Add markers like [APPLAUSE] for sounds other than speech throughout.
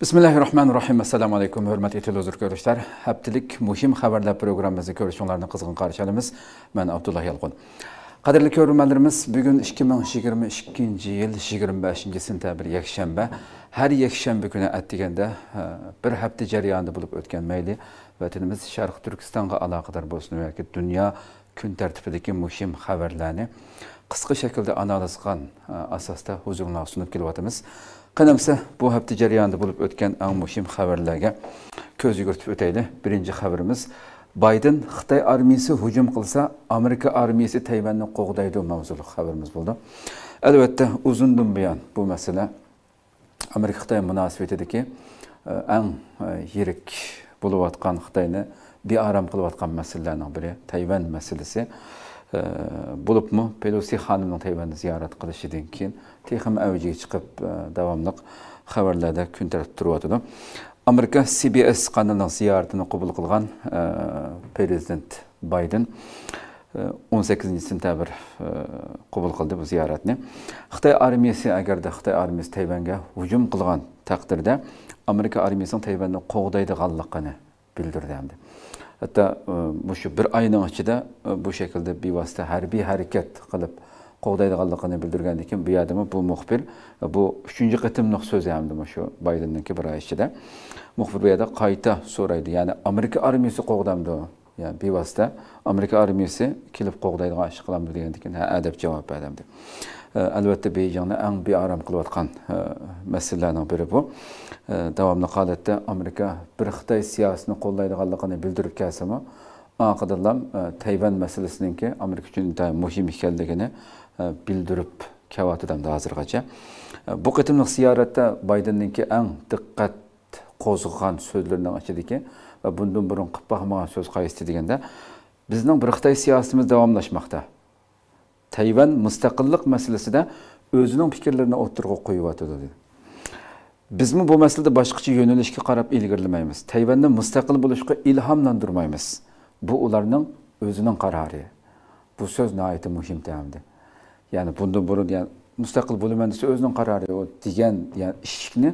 bismillahi assalomu alaykum hurmatli televizor ko'ruvchilar haftalik muhim xabarlar programmasiga ko'rishinglarni qizg'in qarshi olamiz man abdulla yalqun qadrli ko'rmanlarimiz bugun ikki ming yigirma ikkinchi yil yigirma beshinchi sentabr yakshanba har yakshanba kuni atiganda bir hafta jarayonida bo'lib o'tgan mayli vatanimiz sharq turkistonga aloqador bo'lsin yoki dunyo kun tartibidagi muhim xabarlarni qisqa shaklda analiz qilgan asosda huzuringlarga sunib kelyapmiz qanamsa bu hafta jarayonida bo'lib o'tgan eng muhim xabarlarga ko'z yugurtib o'taylik birinchi xabarimiz bayden xitoy armiyasi hujum qilsa amerika armiyasi tayvanni qo'g'daydi mavzuli xabarimiz bo'ldi albatta uzundan buyon bu masala amerika xitoy munosabatidagi e, eng e, yirik bo'layotgan xitoyni bearam qilayotgan masalalarning biri tayvan masalasi болыпмы пелоси ханымның тайваньды зиярат қылышыдан кейін техім әуеге шығып давамлық хабарларда күн тәртіп тұрып отырды америка cbs каналының зияратын қабыл қылған президент байден 18 сегізінші сентябрь қабыл қылды бұл зияратны қытай армиясы әгер де қытай армиясы тайваньға ұжым қылған тақдырда америка армиясының тайваньды қолдайды қалдыққаны білдірді hatto e, shu bir oyning ichida e, bu shaklda bevosita harbiy harakat qilib qo'g'daydiganligini bildirgandan keyin bu yerdami bu muxbir bu uchinchi qitimni so'zi hamda shu baydenninki bir oy ichida muxbir bu yerda qayta so'raydi ya'ni amerika armiyasi qo'g'damdi ya'ni bevosita amerika armiyasi kelib qo'g'daydigan ish qilamdi degandan keyin ha deb javob berdim albatta beyjingni eng bearam qilayotgan masalalarning biri bu davomli holatda amerika bir xitoy siyosatini qo'llaydiganligini bildirib kelsimi oqidalam tayvan masalasiniki amerika uchun intayin muhim ekanligini bildirib kelyotdi hozirgacha bu qitimliq ziyoratda baydenninki eng diqqat qo'zg'agan so'zlarning ichidagi va bundan burun qilib boqmagan so'z qaysi deganda bizning bir xitoy siyosatimiz davomlashmoqda Tayvan mustaqillik masalasida özünün fikrlarini o'ttirg'a qo'yyapti dedi. Bizmi bu masalada boshqacha yo'nalishga qarab ilgirlamaymiz. Tayvanni müstakil bo'lishga ilhomlantirmaymiz. Bu ularning özünün kararı. Bu so'z nihoyatda muhim tamdi. Ya'ni bundan burun yani mustaqil bo'laman desa o'zining o degan yani ishikni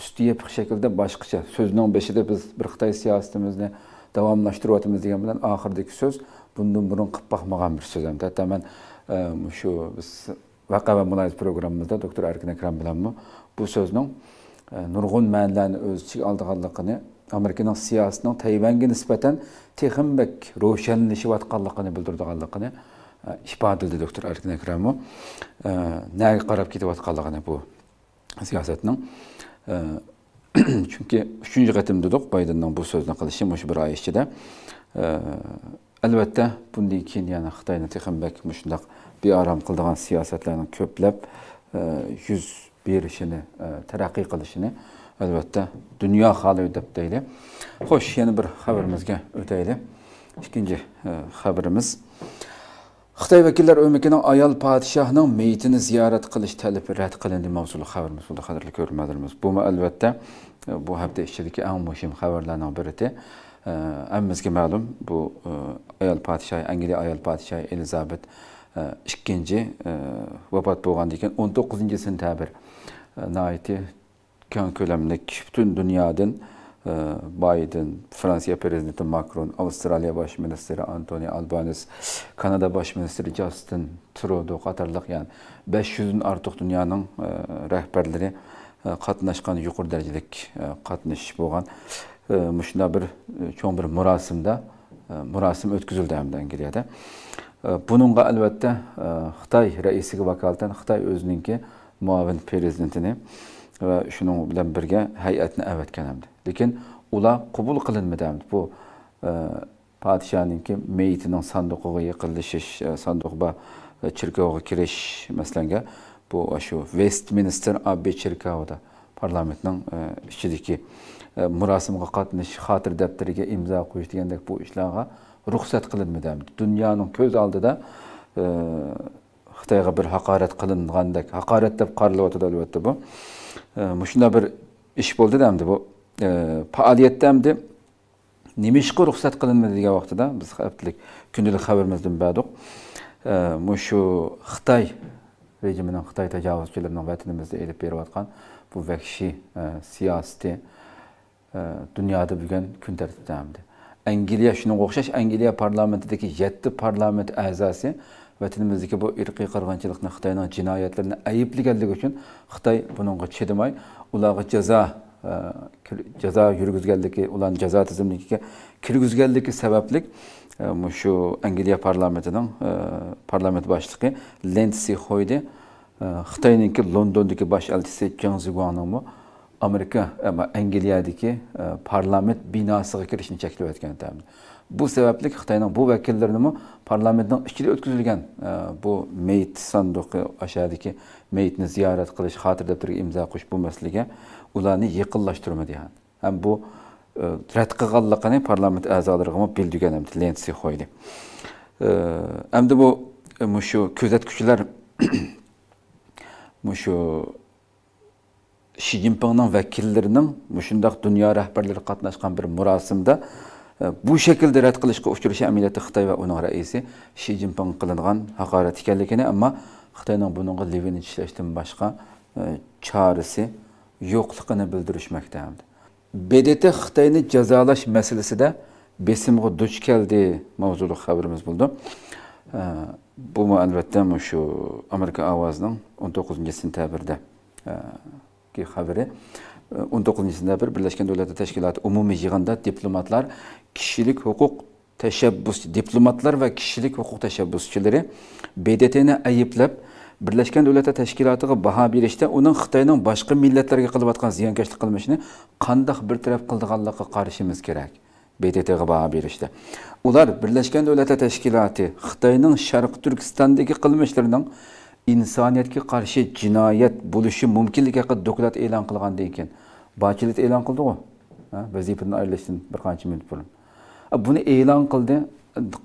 ustiga bir shaklda boshqacha so'zning beshida biz bir Xitoy siyosatimizni davomlashtiryapmiz degan bilan oxirdagi so'z bundan bunun qilib boqmagan bir so'z ham. Hatto ee, şu биз вака ва мунариз программабызда доктор эркин акрам менен бул сөздүн нургун маанилерин өз ичиге алганлыгын Amerikanın siyasının Tayvan'a nispeten texim bek roşenleşip atqanlığını bildirdiğini e, ifade edildi doktor Erkin Ekremov. E, Neye qarab ketip atqanlığını bu siyasetinin. E, [CLEARS THROAT] çünkü üçüncü qatım dedik Biden'ın bu sözünü kılışı, bu bir ay işçide. E, albatta bundan keyin yana xitoyni texambak shundoq bearom qildigan siyosatlarni ko'plab e, yuz berishini e, taraqqiy qilishini albatta dunyo holi deb deydi xo'sh yana bir xabarimizga o'taylik ikkinchi e, xabarimiz xitoy vakillar o'mikining ayol podshohning meyitini ziyorat qilish talabi rad qilindi mavzuli xabarimiz bo'ldi qadrli ko'rmadirmiz bu albatta bu hafta ichidagi eng muhim xabarlarning biri Əmmizki ee, məlum, bu e, ayal patişahı, Əngiliya ayal patişahı Elizabet e, ikkinchi e, vafot bo'lgan ekan o'n to'qqizinchi sentabr naiti keng ko'lamlik butun dunyodan bayden fransiya prezidenti makron avstraliya bosh ministri antoni albanis kanada bosh Justin Trudeau, trudo ya'ni besh yuzdan ortiq dunyoning rahbarlari qatnashgan yuqori darajalik qatnashish bo'lgan мына бір чоң бір мұрасымда мұрасым өткізілді әмден келеді бұныңға әлбәтте қытай рәисіге вакалатан қытай өзініңке muavin prezidentini va shuning bilan birga hay'atni avatgan hamdi lekin ular qubul qilinmadi бұл bu e, podshohniki meyitining sanduqiga yiqilishish e, sanduqga chirkovga e, kirish masalanga bu shu vestminster obbe chirkovida parlamentning E, murosimga qatnashish xotir daftariga imzo qo'yish degandek bu ishlarga ruxsat qilinmadi dunyoning ko'z oldida e, xitoyga bir haqorat qilingandek haqorat deb qaralyotidi albatta bu e, shunday bir ish bo'ldi hamdi bu faoliyatda hamdi nima ishga ruxsat qilinmadi degan vaqtida biz haftalik kundalik xabarimizdan berdik mushu xitoy rejimining xitoy tajovuzchilarining vatanimizda elib berayotgan bu vahshiy siyosati dünyada bugün kun tartibida angliya shunga o'xshash angliya parlamentidagi 7 parlament a'zosi vatanimizdagi bu irqiy qirg'inchilikni xitoyning jinoyatlarini ayblaganligi uchun xitoy bunga chidamay ularga jazo e, jazo yurgizganligi ularni jazo tizimligiga kirgizganligi sababli e, shu angliya parlamentining e, parlament boshlig'i lensi xoydi Xitoyningki londondagi bosh elchisi jan zigonimi amerika angliyadagi e, parlament binosiga kirishni cheklayotgan tamin bu sababli xitoyning bu mi parlamentin parlamentning ichida o'tkazilgan e, bu meyit sanduqi ashadagi meyitni ziyorat qilish xotir daftariga imzo qo'yish bu ulanı ularni diye. ham ham bu e, rad qilganligini parlament a'zolariga de lensi hem de bu shu kuzatuvchilar [COUGHS] shu Ши Цзиньпиннің вәкілдерінің мұшындақ дүния рәхбарлары қатынашқан бір мұрасымда bu shaklda rad qilishga uchrashi amaliyotda xitoy va uning raisi shi zinpin qilingan haqorat ekanligini ammo xitoyning bunga levini tishlashdan boshqa e, chorasi yo'qligini bildirishmoqda bdt xitoyni jazolash masalasida besimga duch keldi mavzuli xabarimiz bo'ldi e, bu albatta shu amerika ovozining o'n to'qqizinchi sentabrda e, ki haberi 19-сентябрь e, Birleşken Devletler Teşkilatı umumi yığında diplomatlar kişilik hukuk teşebbüs diplomatlar ve kişilik hukuk teşebbüsçüleri BDT'ni ayıplab Birleşken Devletler Teşkilatı'na baha onun uning başka boshqa millatlarga qilayotgan ziyonkashlik qilmishini qandoq bir taraf qildiganligiga qarashimiz kerak. BDT'ga baha berishda. Ular Birleşken Devletler Teşkilatı Xitoyning Sharq Turkistondagi qilmishlarining insoniyatga qarshi jinoyat bo'lishi mumkinligi haqida doklad e'lon qilgandan keyin bachilit e'lon qildiku vazifadan ayrilishdan bir qancha minut burun buni e'lon qildi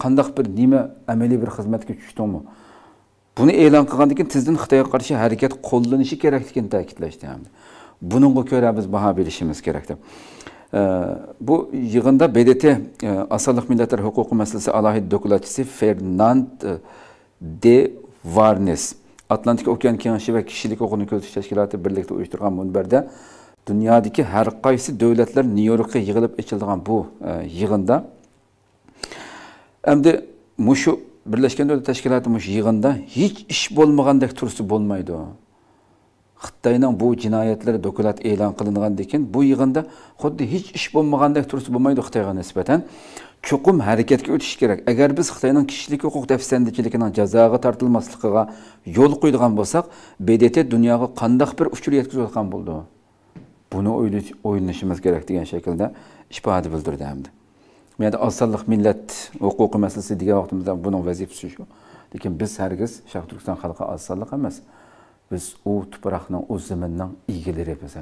kandak bir nima amaliy bir xizmatga tushdingmi buni e'lon qilgandan keyin tizdan xitoyga qarshi harakat qo'llanishi kerakligini ta'kidlashdi hamda buningga ko'ra biz baho berishimiz kerak deb bu yig'inda bdt e, asallık milletler hukuku masalasi alohida dokladchisi fernand e, de varnes atlantika okean kengashi va kishilik huquqini ko'zitish tashkiloti birlikda uyushtirgan munbarda dunyodagi har qaysi davlatlar nyu Yorkga yig'ilib ichildigan bu e, yig'inda endi mushu birlashgan davlatlar tashkiloti mush yig'inda hech ish bo'lmagandek tursa bo'lmaydi xitoyning bu jinoyatlari dokulat e'lon qilingandan keyin bu yig'inda xuddi hech ish bo'lmagandek tursa bo'lmaydi xitoyga nisbatan chuqum harakatga o'tish kerak agar biz xitoyning kishilik huquq dafsandichiligining jazoga tortilmasligiga yo'l qo'ydigan bo'lsak bdt dunyoga qandaq bir uchur yetkazayotgan bo'ldi buni o'ylanishimiz kerak degan shaklda ifoda bildirdi hamda yani osonliq millat huquqi masalasi degan vaqtimizda buning vazifasi shu lekin biz hargiz shah turkiston xalqi osonliq emas biz u tuproqning u zaminning egalari biz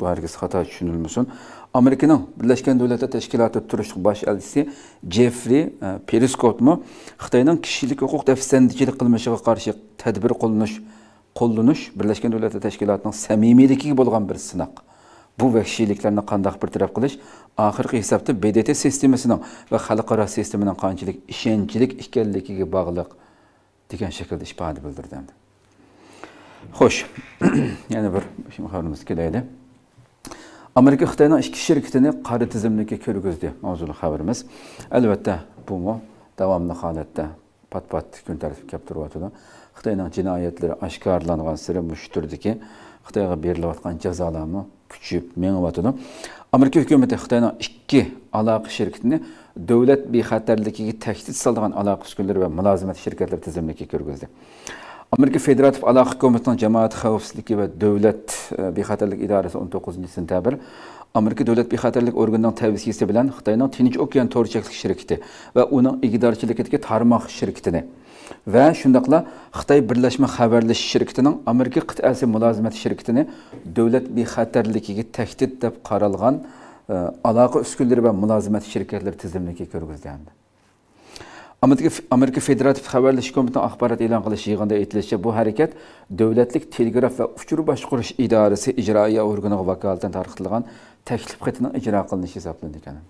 bu herkes hargiz xato tushunilmasin amerikaning birlashgan davlatlar tashkiloti turish bosh elchisi e, mu, periskotmi kişilik kishilik huquq dafsandichilik qilmishiga qarshi tadbir qo'llanish qo'llanish birlashgan davlatlar tashkilotining samimiyligiga bo'lgan bir sinoq bu vahshiyliklarni qandoq bartaraf qilish oxirgi hisobda bdt sistemasining va xalqaro sistemaning qanchalik ishonchlik ekanligiga bog'liq degan shaklda ifoda bildirdi xo'sh [CLEARS THROAT] Yani bir xabarimiz kelaylik amerika xitoyning ikki shirkitini qari tizimlikka kirgizdi mavzulik xabarimiz albatta bumu davomli holatda pat pat kun tartibga kelib turyotidi xitoyning jinoyatlari oshkorlangan siri shu turdagi xitoyga berilayotgan jazolarni kuchayib mengyotidi amerika hukumati xitoyning ikki aloqa shirkitini davlat bexatarligiga tahdid soladigan aloqa uskunlari va mulozimat shirkatlari tizimligiga kirgizdi amerika federativ aloqa hukumatining jamoat xavfsizligi va davlat e, bexatarlik idorasi 19 sentabr amerika davlat bexatarlik organining tavsiyasi bilan xitoyning tinch okean to'rchaklik shirkiti va uning igidorchiligidagi tarmoq shirkitini va shundoqla xitoy birlashma xabarlash shirkitining amerika qit'asi mulozimati shirkitini davlat bexatarligiga tahdid deb qaralgan e, aloqa uskunlari va mulozimat shirkatlari tizimligiga kirgizgandi Amerika Federativ Xəbərləşmə Komitəsinin axbarat elan qilish yığında aytilishicha, bu hərəkət Dövlətlik Telegraf və Uçur Başqurish İdarəsi İcraiyyə orqanığa vakolatdan tarqatilgan təklif xətinin icra qılınışı hesablanır ekan.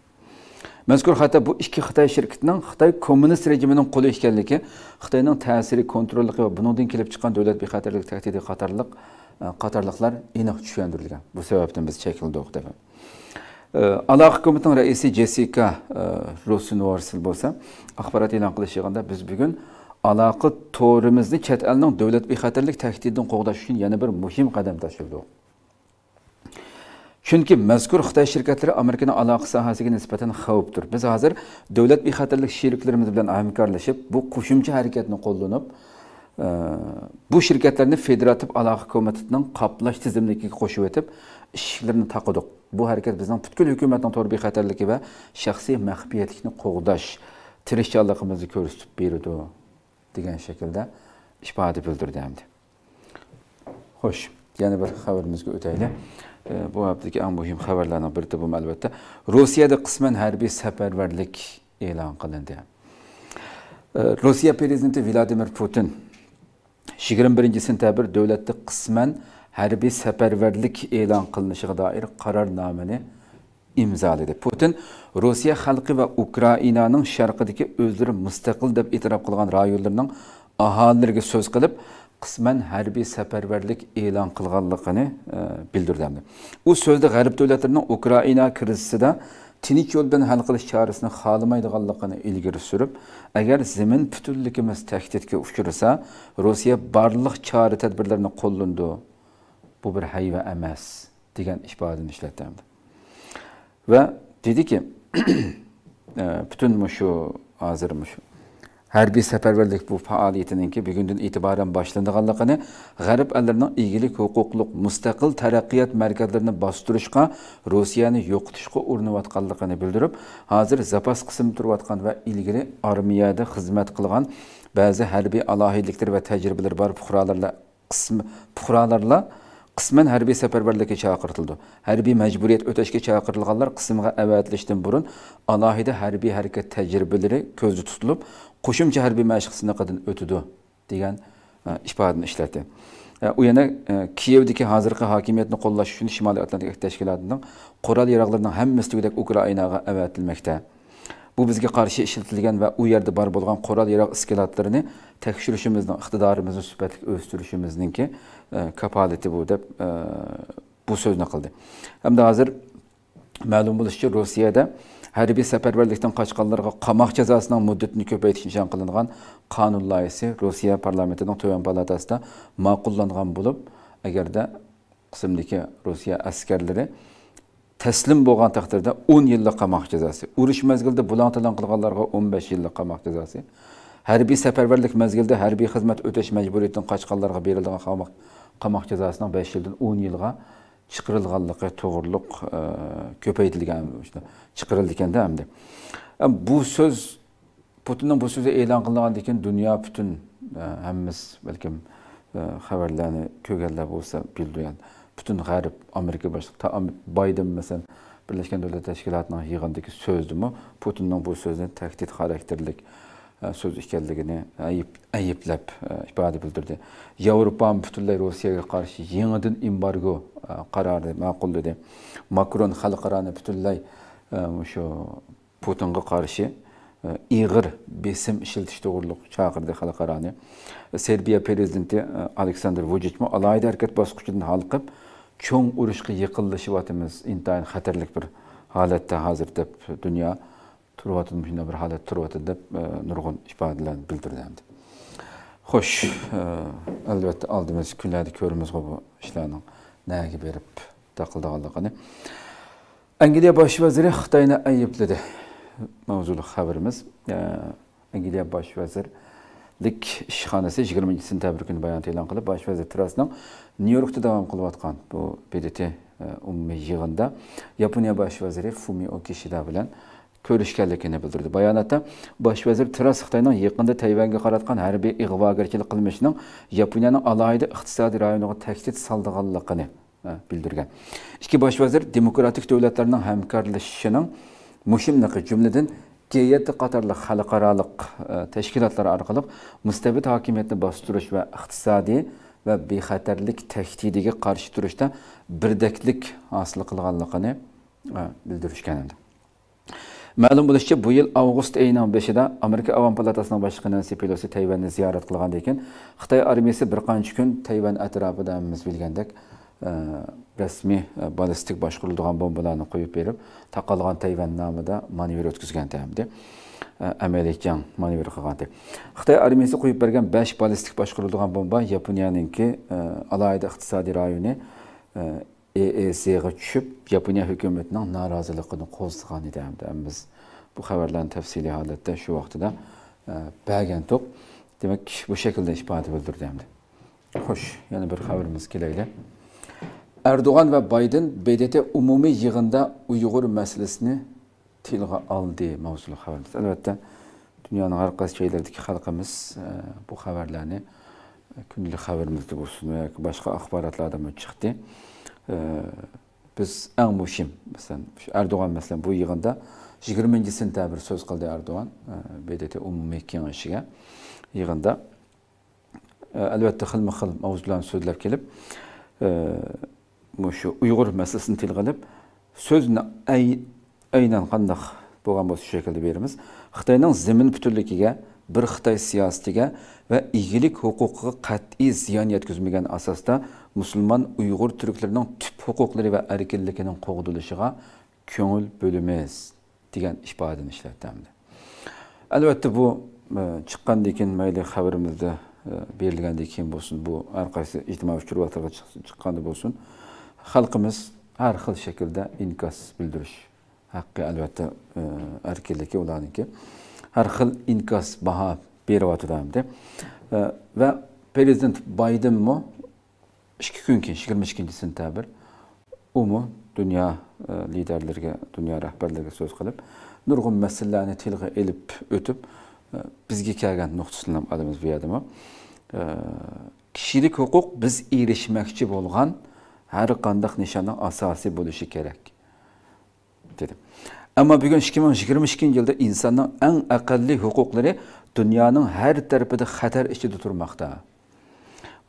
Məzkur xəta bu iki Xitay şirkətinin Xitay kommunist rejiminin qolu ekanligi, Xitayning ta'siri kontrolluğu və bunundan kelib chiqqan dövlət bexatarlıq təhdidi qatarlıq e, qatarlıqlar aniq tushundirilgan. Bu səbəbdən biz çəkindik deyə. Ee, aloqa reisi Jessica jessika ro'sinvarsil bo'lsa axborot e'lon qilishganda biz bugun aloqa to'rimizni chet elning davlat bexatarlik tahdididan qo'g'dash uchun yana bir muhim qadam taşıldı. Çünkü mazkur xitoy shirkatlari amerikaning aloqa sohasiga nisbatan xavfdir biz hozir davlat bexatarlik sheriklarimiz bilan hamkorlashib bu qo'shimcha harakatni qo'llanib e, bu shirkatlarni federativ aloqa komitetining qoplash tizimligiga qo'shib o'tib ishlarni taqidiq bu hareket harakat bizdan butkul hukumatning to'g'ri bexatarligi va shaxsiy maxfiyatlikni qo'g'dash tirishchanligimizni ko'rsatib berdi degan shaklda ifoda bildirdi hamda Hoş yeni bir xabarimizga o'taylik e, bu haftagi eng muhim xabarlarning biri bu albatta rossiyada qisman harbiy safarbarlik e'lon qilindi e, rossiya prezidenti vladimir putin yigirma birinchi sentabr davlatda qisman hərbi səfərvərlik elan qılınışına dair qərarnaməni imzaladı. Putin Rusya xalqı ve Ukraynanın şarkıdaki özləri müstakil deyə itiraf qılğan rayonlarının ahalilərinə söz kılıp kısmen hərbi səfərvərlik elan qılğanlığını e, bildirdi. Bu sözde Qərb dövlətlərinin Ukrayna krizisində tinlik yoldan həll qilish çarəsini xalamaydiganlığını ilgiri sürüb, eğer zemin bütünlüyümüz təhdidə uçursa, Rusya barlıq çarə tedbirlerini qollandı bu bir hayva hayve emas degan ifodaini ishlatardi va dediki [CLEARS THROAT] e, butun shu hozir shu harbiy safarbarlik bu faaliyetinin ki faoliyatiniki bugundan e'tiboran boshlanganligini g'arb allarining egalik huquqliq mustaqil taraqqiyot markazlarini bostirishga rossiyani yo'qotishga urinayotganligini bildirip, hazır zapas qism turayotgan ve ilgari armiyada xizmat qilgan ba'zi harbiy alohiyliklar ve tecrübeler bor fuqarolarla qismi fuqarolarla qisman herbi safarbarlikka chaqirtildi harbiy majburiyat o'tashga chaqirtilganlar qismga avatlishdan burun alohida harbiy harakat tajribalari ko'zda tutilib qo'shimcha harbiy mashq siniqidan o'tidi degan e, ifodani ishlatdi u e, yana e, Kiev'deki hozirgi hokimiyatni qo'llash uchun Şimali Atlantik tashkilotining qurol yaroqlarining hem tugdek ukrainaga evetilmekte. bu bizga qarshi ishlatilgan ve u yerda bor bo'lgan qurol yaroq iskelatlarini tekshirishimizni iqtidorimizni sifatli ki. kəfaleti bu deyib bu sözünü qıldı. Həm də hazır məlum olur ki, Rusiyada hərbi səfərbərlikdən qaçqanlara qamaq cəzasının müddətini köpəyətmək üçün qılınan qanun layihəsi Rusiya parlamentinin tövən palatasında məqullanğan olub, əgər də qismdəki Rusiya əskərləri təslim bolğan təqdirdə 10 illik qamaq cəzası, uruş məzgildə bulantılan qılğanlara 15 illik qamaq cəzası, hərbi səfərbərlik məzgildə hərbi xidmət ötəş məcburiyyətindən qaçqanlara verilən qamaq cəzası qamoq jazosidan besh yildan o'n yilga chiqarilganligi to'g'riliq e, ko'paytirilgan chiqarildi ekanda hamda e, bu so'z putinning bu so'zi e'lon qilingandan keyin dunyo butun e, hammamiz balkim xabarlarni ko'rganlar bo'lsa bilgan butun g'arb amerika boshqa bayden masalan birlashgan davlatlar tashkilotining yig'indagi so'zdimi putinning bu so'zini tahdid xarakterlik E, söz ekenligini ayıp ayıplap e, ifade bildirdi. Avrupa bütünlüy Rusiyaga qarşı yenidən embargo e, qararı ma'qulladi. Macron, xalqarani bütünlüy şu Putinga karşı, iğir besim işiltiş doğruluk çağırdı xalqarani. Serbiya prezidenti Aleksandr Vucic mu alayda hareket basqıçından halqıp çoğ uruşqa yıqılışıp atımız intayin xatarlık bir halatda hazır dep dünya turyotib shunday bir holat turyotdi deb e, nurg'un ifodalarni bildirdi hamdi xo'sh e, albatta oldimiz kunlarda ko'ramiz bu ishlarni naga berib taqildianligini angliya bosh vaziri xitoyni aybladi mavzuli xabarimiz e, angliya bosh vazir lik ishxonasi yigirmanchi sentyabr kuni bayonot e'lon qilib bosh vazir terasining nyu yorkda davom qilayotgan bu pdt umumiy yig'inda yaponiya bosh vaziri fumio kishida bilan ko'rishganligini bildirdi bayonotda bosh vazir tras xitoyning yaqinda tayvanga qaratgan harbiy ig'vogarchilik qilmishining yaponiyaning alohida iqtisodiy rayoniga tahdid soldiganligini bildirgan ikki bosh vazir demokratik davlatlarning hamkorlashishining muhimligi jumladan G7 qatorli xalqaroliq tashkilotlar orqali mustabid hokimiyatni bostirish va iqtisodiy va bexatarlik tahdidiga qarshi turishda birdaklik hosil qilganligini bildirishgan edi Məlum buluş ki, bu il avqust ayının 5-də Amerika Avam Palatasının başqı Nancy Pelosi Tayvanı ziyarət qılğan ekan, Xitay armiyası bir qancha kun Tayvan ətrafında biz bilgəndək e, rəsmi e, ballistik başqurulduğan bombalarını qoyub verib, taqalğan Tayvan namında manevr ötküzgən təmdi. E, Əməliykan manevr qılğandı. Xitay armiyası qoyub verən 5 ballistik başqurulduğan bomba Yaponiyanınki alayda iqtisadi rayonu EEZ-ə düşüb Yaponiya hökumətindən narazılığını qozdığan idi həm də biz bu xəbərlərin təfsili halətdə şu vaxtıda e, bəgən top demək bu şəkildə ifadə bildirdi həm də. Xoş, yəni bir xəbərimiz gələklə. Erdoğan və Biden BDT ümumi yığında Uyğur məsələsini tilğə aldı mövzulu xəbərimiz. Əlbəttə dünyanın hər qaç yerlərindəki xalqımız e, bu xəbərləri gündəlik e, xəbərimizdə olsun və ya başqa axbaratlarda mı çıxdı? біз әң мұшим мәселен Erdoğan мәселен бұл жиғында 20 ші сентябрь сөз қалды Erdoğan БДТ умуми кеңешіге жиғында әлбәтте қылма қыл мавзуларын сөзләп келіп мұшы ұйғыр мәселесін тіл қылып сөзін әйнан қандақ болған болса шекілді береміз қытайның зімін бүтінлігіге bir xitoy siyosatiga va igilik huquqiga qat'iy ziyon yetkazmagan asosda musulmon uyg'ur turklarining tub huquqlari va erkinligining qo'g'dilishiga ko'ngil bo'limiz degan ifodani ishlatamdi albatta bu e, chiqqandan keyin mayli xabarimizda e, berilgandan keyin bo'lsin bu har qaysi ijtimoiy uchurvatlarga chiqqanda bo'lsin xalqimiz har xil shaklda inkos bildirish haqqi albatta e, erkinligi ularniki har xil inkos baho beryotirdi va prezident baydenmi ikki kun keyin yigirma ikkinchi sentyabr umi dunyo e, liderlariga dunyo rahbarlariga so'z qilib nurg'un masalalarni tilga ilib o'tib e, bizga kelgan nuqtasini olamiz bu yerdami e, kishilik huquq biz erishmoqchi bo'lgan har qanday nishonning asosiy bo'lishi kerak dedi Ama bugün 2022 yılda insanın en akıllı hukukları dünyanın her tarafında xatar içinde durmakta.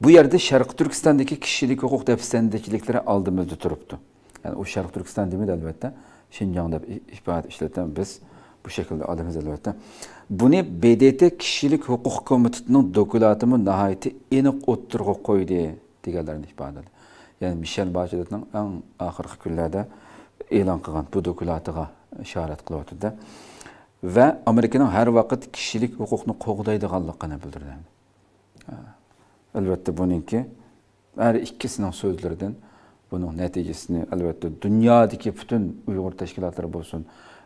Bu yerde Şarkı Türkistan'daki kişilik hukuk depishanedekilere aldığımızda duruptu. Yani o Şarkı Türkistan değil mi de elbette? Şincan'da ihbarat işleten biz bu şekilde aldığımız elbette. Bunu BDT Kişilik Hukuk Komitesi'nin dokulatımı nahayeti enik otturgu koydu deganlarını ihbarat edildi. Yani Michel Bachelet'in en ahırkı günlerde ilan kılgan bu dokulatıga ishorat qilyotdi va amerikaning har vaqt kishilik huquqni qo'g'daydiganligini bildirdi albatta buningki har ikkisining so'zlaridan buning natijasini albatta dunyodagi butun uyg'ur tashkilotlari bo'lsin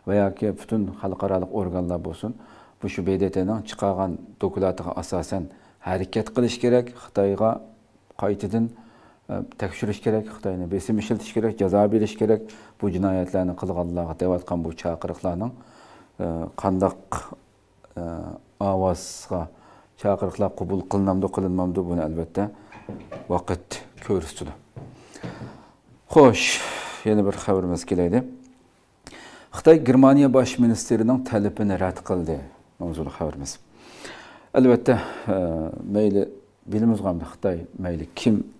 va yoki butun xalqaro organlar bo'lsin bu shu bdtning chiqargan doklatiga asosan harakat qilish kerak xitoyga qaytadan tekşürüş gerek Xitayını, besim işiltiş gerek, jaza beriş gerek. Bu cinayetlerini kılganlarga dep atkan bu e, kandak qandaq e, avazga çakırıklar kabul kılınamdı, kılınmamdı bunu elbette vakit körüstüdü. Hoş, yeni bir haberimiz geleydi. Xitay Germaniya baş ministerinin talabini rad qildi. Mavzulu haberimiz. Elbette e, meyli bilimiz gamda Xitay meyli kim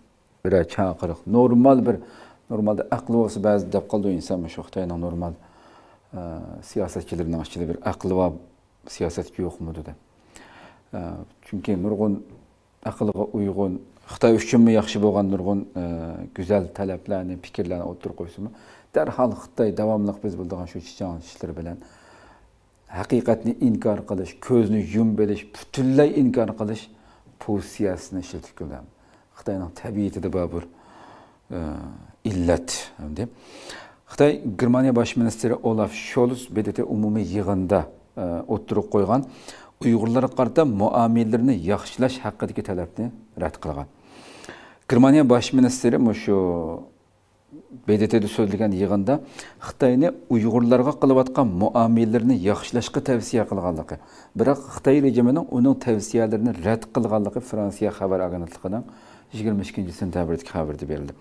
bir çaqırıq. Normal bir normalda aqlı olsa bəzi dep qaldı insan məşə normal e, siyasetçilerin içinde bir aqlı var siyasetçi yok mudur dedi. E, çünkü nurgun aqlığa uyğun Xitay üçünmü yaxşı bolğan nurgun e, güzel taleplerini, fikirlerini otur koysun. Derhal Xitay devamlıq biz bulduğun şu çiçeğin işleri bilen haqiqatni inkor qilish ko'zni yum bilish butunlay inkor bu siyosatni ishlatib kelamiz қытайның тәбиеті де бар бір ә, иллат қытай германия баш министрі олаф шолс бдт умуми жиғында ә, отырып қойған ұйғырларға қарата муамелерні жақсылаш хақыдегі тәләпті рәт қылған германия баш министрі мұшу бдтде сөйлеген жиғында қытайны ұйғырларға қылып жатқан муамелерні жақсылашқа тәвсия қылғандығы бірақ қытай режимінің оның тәвсиелерін рад қылғандығы франция хабар агенттігінің 22 sentyabrda xabarda berildi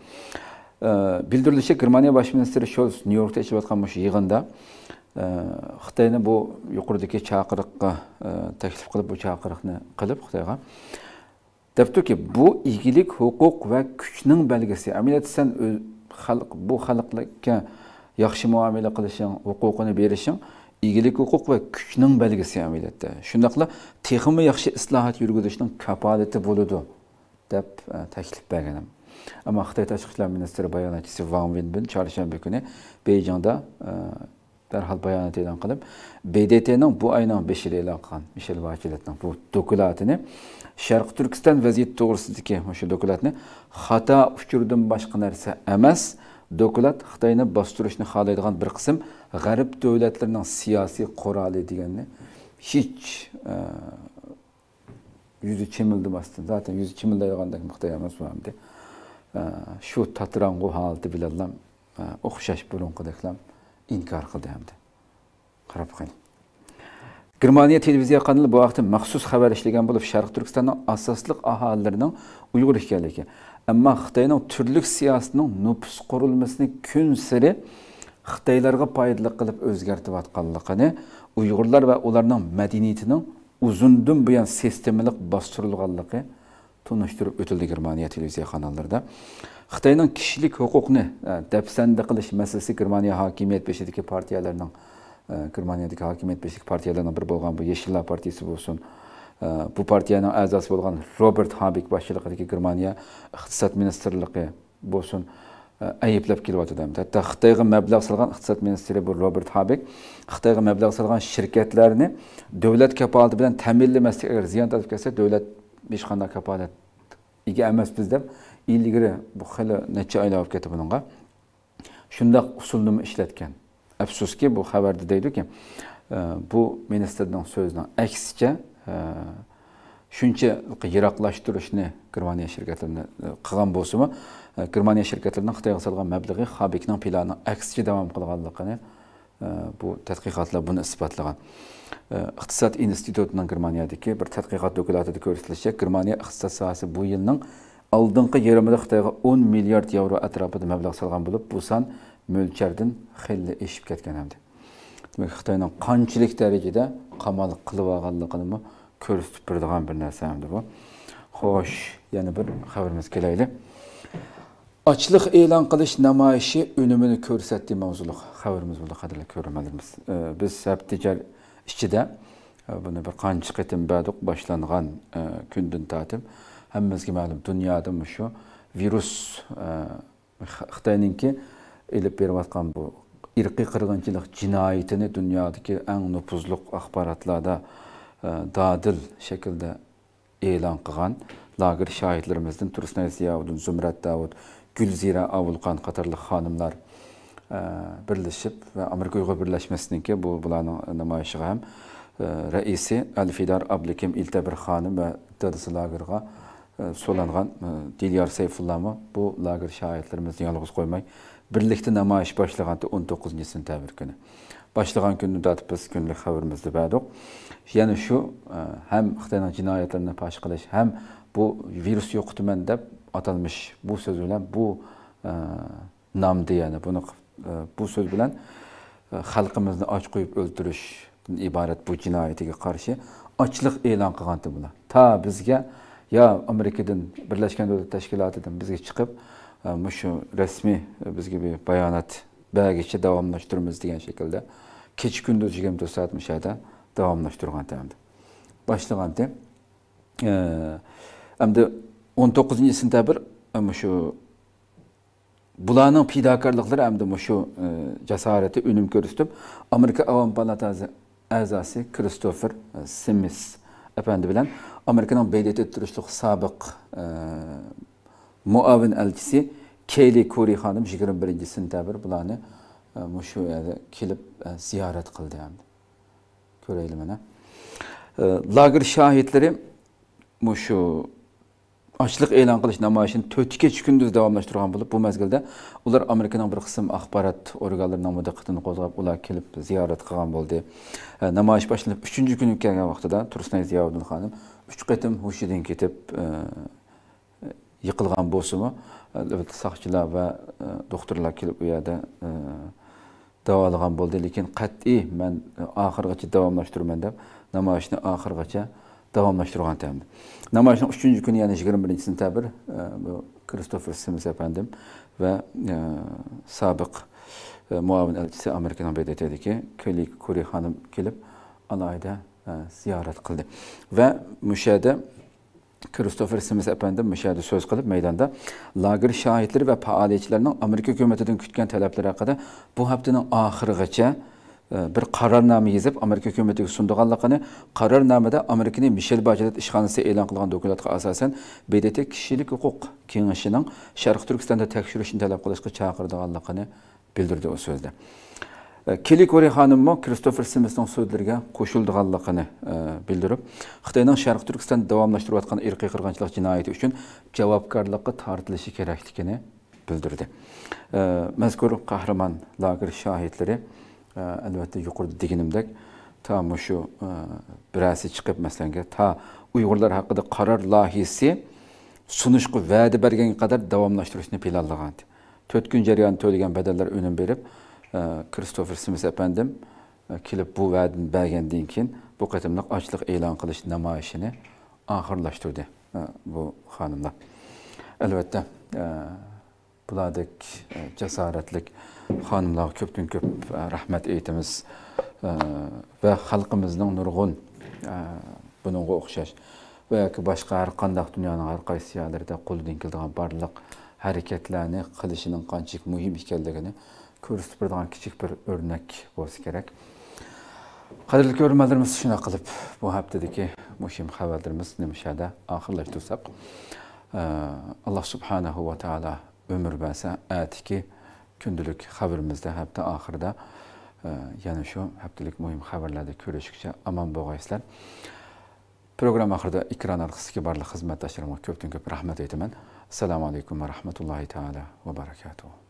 ee, bildirilishicha germaniya bosh ministri shols New yorkda ichib o'tgan shu yig'inda e, xitoyni bu yuqoridagi chaqiriqqa e, taklif qilib bu chaqiriqni qilib xitoyga debdiki bu igilik huquq va kuchning belgisi amaliyotda san xalq bu xalqlikka yaxshi muomala qilishing huquqini berishing igilik huquq va kuchning belgesi amaliyotda shundoqla texmi yaxshi islohot yurgizishning kapolati bo'ladi деп тәкліп бәгенім. Ама Қытай Ташқышылар Министері баянатшысы Ван Винбін чаршан бі күні Бейджанда дәрхал баянат елан қылып, БДТ-нің бұ айнан беші рейлі аққан Мишел Вакилетнің бұ докулатыны, Шарқы Түркістан вәзет тұғырсызды ке, мүші докулатыны, қата үшкірдім башқын әрсі әмәс, докулат Қытайны бастырышыны қалайдыған бір қысым ғарып дөулетлерінің сияси құралы дегенінің жүзү чымылды басты затан жүзү чымылдай алганда мыктайаман суамды şu tatrangı halde bilallam e, okşaş bulun kadeklam inkar kıdemdi. Karap kani. Germaniya televiziya kanalı bu vaxtı məxsus xəbər işləyən bulub Şərq Türkistanın asaslıq ahalilərinin Uyğur hekayəliyi. Amma Xitayının türlük siyasətinin nüfus qurulmasını gün siri Xitaylarga faydalı qılıb özgərtib atqanlığını, Uyğurlar və onların mədəniyyətinin uzundan buyon sistemalik bostirilganligi tunishtirib o'tildi germaniya televiziya kanallarida xitoyning kishilik huquqni e, dafsanda qilish masalasi germaniya hokimiyat beshidagi partiyalarning e, germaniyadagi hokimiyat beshidagi partiyalardan biri bo'lgan bu yeshillar partiyasi bo'lsin e, bu partiyaning a'zosi bo'lgan robert habik boshchiligidagi germaniya iqtisod ministrligi bo'lsin əyibləb kilvatıdəmdir. Hətta Xitayğa məbləğ salğan İqtisad Ministri bu Robert Habek Xitayğa məbləğ salğan şirkətlərini dövlət kəfaləti bilan təminləməslik əgər ziyan tətbiq etsə, dövlət heç qanday kəfalət ega emas biz deb ilgiri bu xili necha oylar olib ketdi bununğa. Shundaq usulni ishlatgan. Afsuski bu xabarda deydiki, e, bu ministerning so'zining aksicha e, shuncha yiroqlashtirishni Germaniya shirkatlarini e, qilgan bo'lsa-mu, Germaniya şirkətlərindən Xitayğa salğan məbləği Xabiknin planı əksicə davam qılğanlığını e, bu tədqiqatlar bunu isbatlagan. E, iqtisad institutunun Germaniyadakı bir tədqiqat dokumentində göstərilmişcə, Germaniya iqtisad sahəsi bu ilin алдыңғы еріміде Қытайға 10 миллиард евро әтрапыда мәбләғ салған болып, бұл сан мөлшерден хелі ешіп кеткен әмді. Демек, Қытайның қанчілік дәрежеде қамалық қылып алғанлығын мы көрсетіп тұрған бір нәрсе әмді бұл. Хош, яғни бір хабарымыз келейлі. Açlık ilan qilish namoyishi unumini ko'rsatdi mavzuliq Haberimiz burada qadrli ko'rmalarimiz. Ee, biz sabtijar ichida e, buni bir qancha qitim baduq boshlangan e, kundan tatib hammamizga ma'lum dunyoda shu virus e, Xitoyninki bir berayotgan bu irqiy qirg'inchilik jinoyatini dünyadaki eng nufuzli axborotlarda dadil shaklda e'lon qilgan lager shohidlarimizdan Tursnay Ziyavuddin Zumrat Davud гүлзира абулкан катарлык ханымдар э, бирлешип америка уйгур бирлешмесиники бұл булардын намайышыга һәм э, рәисе әлфидар абликим илтәбір ханым вә дадысы лагерға э, соланған Дильяр Сейфулламы бұл лагер шаһитләребезне ялгыз қоймай бирлектә намайыш башлаганды 19 сентябрь көне. Башлаган көнне датып без күнлік хәбәребезне бәдек. Яны шу һәм Хитаенның җинаятьләрен паш кылыш, һәм бу вирус юк дип atalmish bu so'z bilan bu e, diyene, bunu buni e, bu so'z bilan e, xalqimizni och qo'yib öldürüş iborat bu jinoyatiga qarshi açlık e'lon qilgandi buna. Ta bizga yo amerikadan birlashgan davlat tashkilotidan bizga chiqib shu rasmiy bizga bir bayonot bagicha davomlashtiramiz degan shaklda kecha kunduz yigirma to'rt de. mushada davomlashtirgan hamdi Hem de 19 sentabr şu bularning fidokorliklari hamda shu e, jasorati ünüm ko'rsatib amerika avom palatasi Christopher kristofer simis apandi bilan amerikaning bedeti turishliq sobiq e, muavin elchisi keyli kuri xonim yigirma birinchi sentabr bularni e, shu ziyaret kelib ziyorat qildi hamda ko'raylik mana lager şahitleri shu açlık e'lon qilish namoyishini to'rtti kecha kunduz davomlashtirgan bo'lib bu mezgilde ular amerikaning bir qism axborot organlarining diqqatini qo'zg'ab ular kelib ziyorat qilgan bo'ldi e, namoyish boshlanib uchinchi kuni kelgan vaqtida tursunay ziyovuddin xonim uch qatim hushidan ketib e, e, yiqilgan bo'lsimi soqchilar va doktorlar kelib u yerda davolagan bo'ldi lekin qat'iy men oxirigacha davomlashtirman deb namoyishni oxirigacha davamlaştırgan təmdi. Namayışın üçüncü günü, yani 21 sentabr, e, bu Christopher Sims efendim ve e, sabık e, muavin elçisi Amerika'dan BDT'deki Kölik Kuri Hanım gelip Alayda e, ziyaret kıldı. Ve müşahede Christopher Sims efendim müşahede söz kılıp meydanda lagir şahitleri ve faaliyetçilerinin Amerika hükümetinden kütken talepleri hakkında bu haftanın ahırıgacha Э, бір қарарнама езіп америка үкіметіге ұсындығанлақаны қарарнамада американың мишель бажадет ішханасы эълан қылған документқа асасан бейдете кішілік құқық кеңесінің шарқ түркістанда тәкшірішін талап қылышқа шақырдығанлықыны білдірді ол сөзді э, келик ори ханымы кристофер смиттің сөздерге қосылдығанлығыны э, білдіріп қытайның шарқ түркістан давамлаштырып жатқан ирқий қырғыншылық жинайеті үшін жауапкарлыққа тартылышы керектігіні білдірді мәзкүр қаһарман лагерь шахидтері Ee, elbette yuqorida deganimdek to mana shu e, birasi chiqib masalanga to uyg'urlar haqida qaror lohiyasi sunishga va'da berganga qadar davomlashtirishni planlagan to'rt kun jarayonida to'lagan badallar o'nim berib kristofer ee, smis apandim e, kelib bu va'dani bergandan keyin bu qatimliq açlık ilan qilish namoyishini ahırlaştırdı e, bu Elbette bu bulardek cesaretlik. xonimlarga ko'pdan ko'p e, rahmat aytamiz e, va xalqimizning nurg'un e, buningga o'xshash va yoki boshqa har qandaq dunyoning har qaysi yerlarida qo'lidan keladigan barliq harakatlarni qilishining qanchalik muhim ekanligini ko'rsatib turadigan kichik bir o'rnak bo'lsa kerak qadrli ko'rmalarimiz shunaqa qilib bu haftadagi muhim xabarlarimiz nimshada oxirlashtirsak alloh subhanahu va taolo umr bersa atiki kundalik xabarimizda hafta oxirida e, yana shu haftalik muhim xabarlarda ko'rishguncha omon bo'lg'aysizlar programma oxirida ekran orqasidagi barliq xizmatdoshlarimga ko'pdan ko'p rahmat aytaman assalomu alaykum va rahmatullohi taala va barakatuh